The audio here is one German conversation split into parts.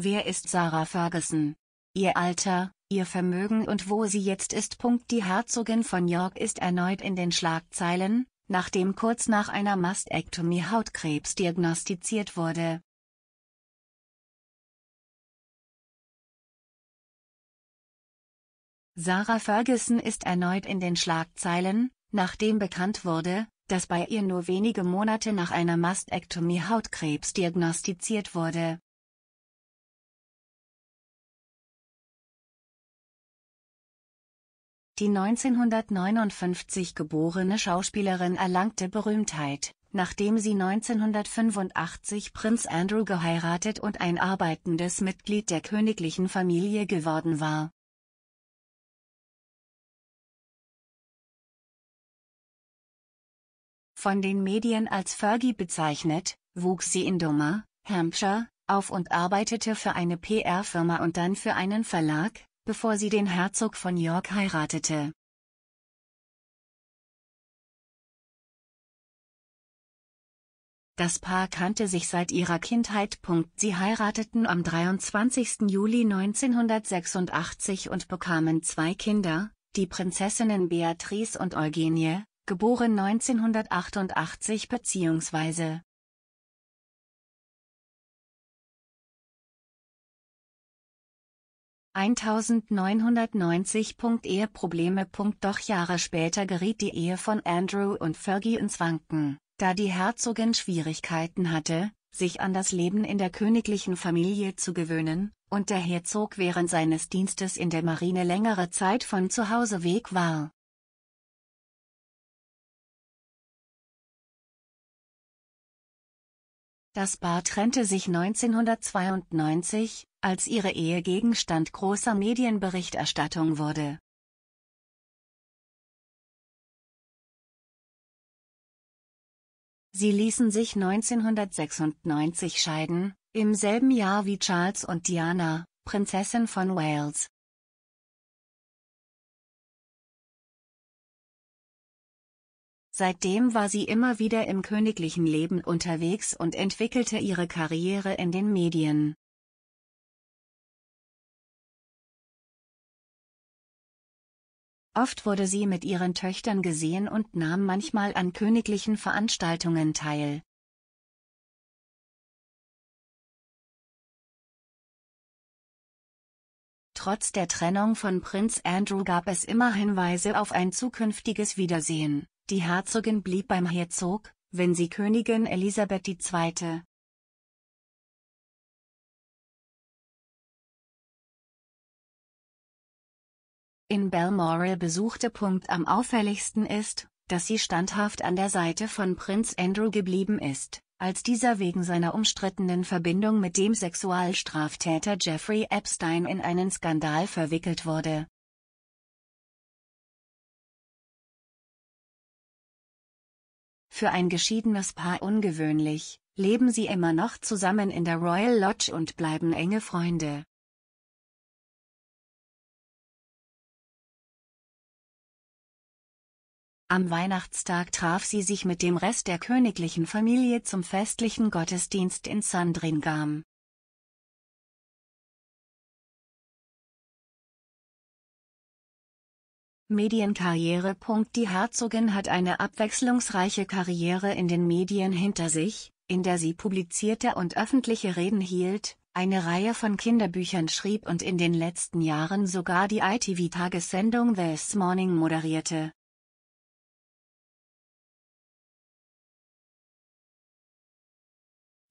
Wer ist Sarah Ferguson? Ihr Alter, ihr Vermögen und wo sie jetzt ist. Die Herzogin von York ist erneut in den Schlagzeilen, nachdem kurz nach einer Mastektomie Hautkrebs diagnostiziert wurde. Sarah Ferguson ist erneut in den Schlagzeilen, nachdem bekannt wurde, dass bei ihr nur wenige Monate nach einer Mastektomie Hautkrebs diagnostiziert wurde. Die 1959 geborene Schauspielerin erlangte Berühmtheit, nachdem sie 1985 Prinz Andrew geheiratet und ein arbeitendes Mitglied der königlichen Familie geworden war. Von den Medien als Fergie bezeichnet, wuchs sie in Dummer, Hampshire, auf und arbeitete für eine PR-Firma und dann für einen Verlag, bevor sie den Herzog von York heiratete. Das Paar kannte sich seit ihrer Kindheit. Sie heirateten am 23. Juli 1986 und bekamen zwei Kinder, die Prinzessinnen Beatrice und Eugenie, geboren 1988 bzw. 1990. Eheprobleme. Doch Jahre später geriet die Ehe von Andrew und Fergie ins Wanken, da die Herzogin Schwierigkeiten hatte, sich an das Leben in der königlichen Familie zu gewöhnen, und der Herzog während seines Dienstes in der Marine längere Zeit von zu Hause weg war. Das Paar trennte sich 1992, als ihre Ehe Gegenstand großer Medienberichterstattung wurde. Sie ließen sich 1996 scheiden, im selben Jahr wie Charles und Diana, Prinzessin von Wales. Seitdem war sie immer wieder im königlichen Leben unterwegs und entwickelte ihre Karriere in den Medien. Oft wurde sie mit ihren Töchtern gesehen und nahm manchmal an königlichen Veranstaltungen teil. Trotz der Trennung von Prinz Andrew gab es immer Hinweise auf ein zukünftiges Wiedersehen. Die Herzogin blieb beim Herzog, wenn sie Königin Elisabeth II. in Balmoral besuchte. Punkt Am auffälligsten ist, dass sie standhaft an der Seite von Prinz Andrew geblieben ist, als dieser wegen seiner umstrittenen Verbindung mit dem Sexualstraftäter Jeffrey Epstein in einen Skandal verwickelt wurde. Für ein geschiedenes Paar ungewöhnlich, leben sie immer noch zusammen in der Royal Lodge und bleiben enge Freunde. Am Weihnachtstag traf sie sich mit dem Rest der königlichen Familie zum festlichen Gottesdienst in Sandringam. Medienkarriere. Die Herzogin hat eine abwechslungsreiche Karriere in den Medien hinter sich, in der sie publizierte und öffentliche Reden hielt, eine Reihe von Kinderbüchern schrieb und in den letzten Jahren sogar die ITV-Tagessendung This Morning moderierte.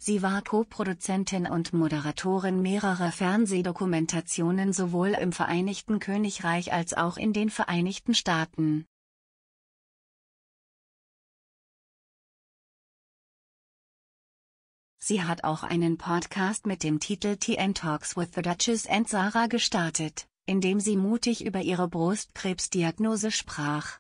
Sie war Co-Produzentin und Moderatorin mehrerer Fernsehdokumentationen sowohl im Vereinigten Königreich als auch in den Vereinigten Staaten. Sie hat auch einen Podcast mit dem Titel TN Talks with the Duchess and Sarah gestartet, in dem sie mutig über ihre Brustkrebsdiagnose sprach.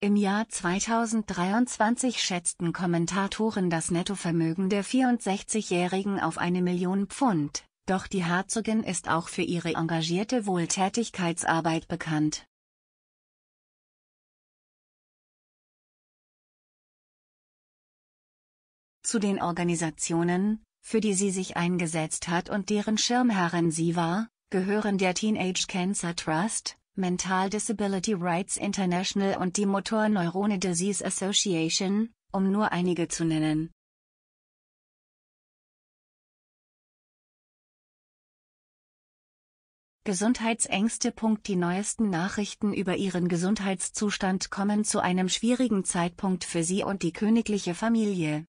Im Jahr 2023 schätzten Kommentatoren das Nettovermögen der 64-Jährigen auf eine Million Pfund, doch die Herzogin ist auch für ihre engagierte Wohltätigkeitsarbeit bekannt. Zu den Organisationen, für die sie sich eingesetzt hat und deren Schirmherrin sie war, gehören der Teenage Cancer Trust, Mental Disability Rights International und die Motor Neurone Disease Association, um nur einige zu nennen. Gesundheitsängste. Die neuesten Nachrichten über Ihren Gesundheitszustand kommen zu einem schwierigen Zeitpunkt für Sie und die königliche Familie.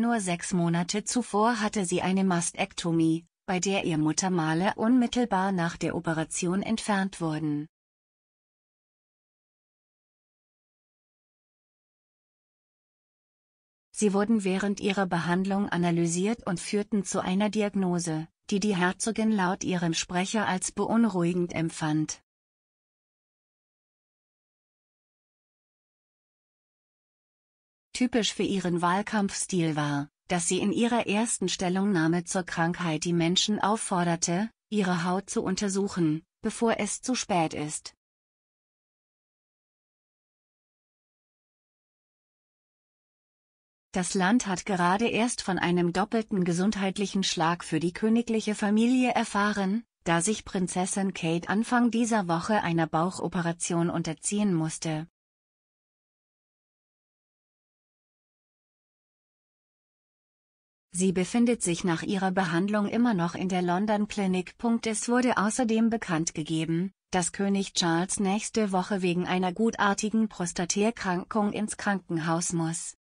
Nur sechs Monate zuvor hatte sie eine Mastektomie, bei der ihr Muttermale unmittelbar nach der Operation entfernt wurden. Sie wurden während ihrer Behandlung analysiert und führten zu einer Diagnose, die die Herzogin laut ihrem Sprecher als beunruhigend empfand. Typisch für ihren Wahlkampfstil war, dass sie in ihrer ersten Stellungnahme zur Krankheit die Menschen aufforderte, ihre Haut zu untersuchen, bevor es zu spät ist. Das Land hat gerade erst von einem doppelten gesundheitlichen Schlag für die königliche Familie erfahren, da sich Prinzessin Kate Anfang dieser Woche einer Bauchoperation unterziehen musste Sie befindet sich nach ihrer Behandlung immer noch in der London Clinic. Es wurde außerdem bekannt gegeben, dass König Charles nächste Woche wegen einer gutartigen Prostatierkrankung ins Krankenhaus muss.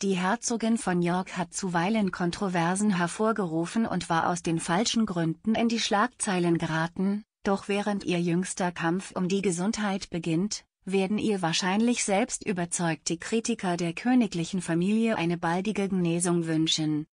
Die Herzogin von York hat zuweilen Kontroversen hervorgerufen und war aus den falschen Gründen in die Schlagzeilen geraten, doch während ihr jüngster Kampf um die Gesundheit beginnt, werden ihr wahrscheinlich selbst überzeugte Kritiker der königlichen Familie eine baldige Genesung wünschen